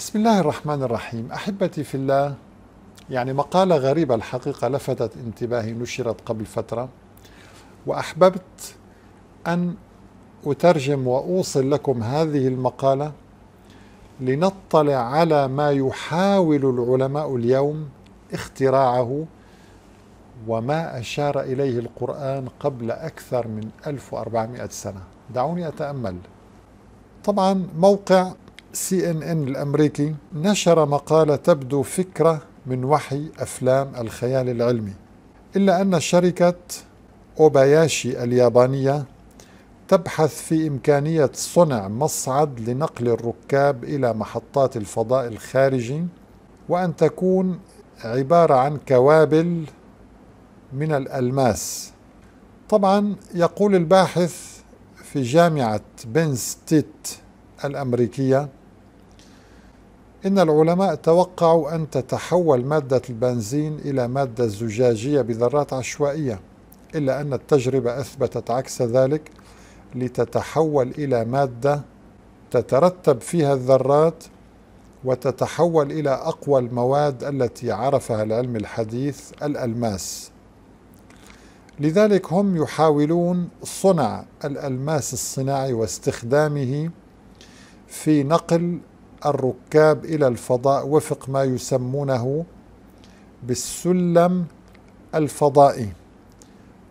بسم الله الرحمن الرحيم احبتي في الله يعني مقاله غريبه الحقيقه لفتت انتباهي نشرت قبل فتره واحببت ان اترجم واوصل لكم هذه المقاله لنطلع على ما يحاول العلماء اليوم اختراعه وما اشار اليه القران قبل اكثر من 1400 سنه دعوني اتامل طبعا موقع سي ان ان الامريكي نشر مقاله تبدو فكره من وحي افلام الخيال العلمي الا ان شركه اوباياشي اليابانيه تبحث في امكانيه صنع مصعد لنقل الركاب الى محطات الفضاء الخارجي وان تكون عباره عن كوابل من الالماس طبعا يقول الباحث في جامعه بنستيت الامريكيه إن العلماء توقعوا أن تتحول مادة البنزين إلى مادة زجاجية بذرات عشوائية إلا أن التجربة أثبتت عكس ذلك لتتحول إلى مادة تترتب فيها الذرات وتتحول إلى أقوى المواد التي عرفها العلم الحديث الألماس لذلك هم يحاولون صنع الألماس الصناعي واستخدامه في نقل الركاب إلى الفضاء وفق ما يسمونه بالسلم الفضائي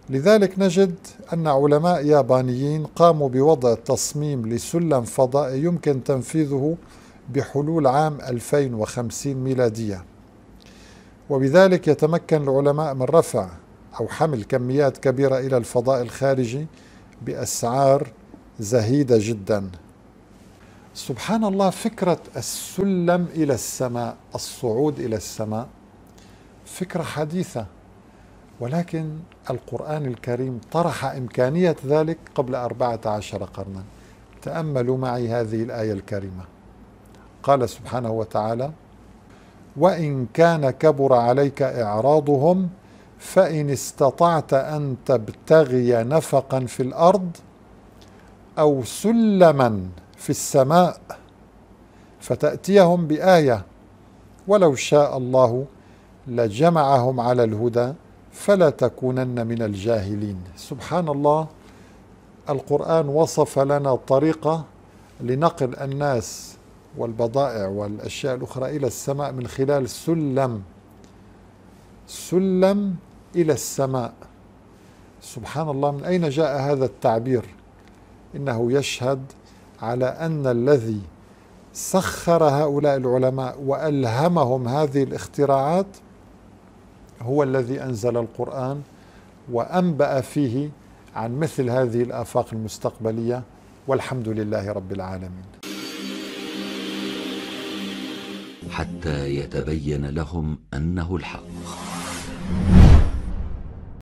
لذلك نجد أن علماء يابانيين قاموا بوضع تصميم لسلم فضائي يمكن تنفيذه بحلول عام 2050 ميلادية وبذلك يتمكن العلماء من رفع أو حمل كميات كبيرة إلى الفضاء الخارجي بأسعار زهيدة جداً سبحان الله فكرة السلم إلى السماء الصعود إلى السماء فكرة حديثة ولكن القرآن الكريم طرح إمكانية ذلك قبل أربعة عشر قرنا تأملوا معي هذه الآية الكريمة قال سبحانه وتعالى وإن كان كبر عليك إعراضهم فإن استطعت أن تبتغي نفقا في الأرض أو سلما في السماء فتأتيهم بآية ولو شاء الله لجمعهم على الهدى فلا تكونن من الجاهلين سبحان الله القرآن وصف لنا طريقة لنقل الناس والبضائع والأشياء الأخرى إلى السماء من خلال سلم سلم إلى السماء سبحان الله من أين جاء هذا التعبير إنه يشهد على أن الذي سخر هؤلاء العلماء وألهمهم هذه الاختراعات هو الذي أنزل القرآن وأنبأ فيه عن مثل هذه الآفاق المستقبلية والحمد لله رب العالمين حتى يتبين لهم أنه الحق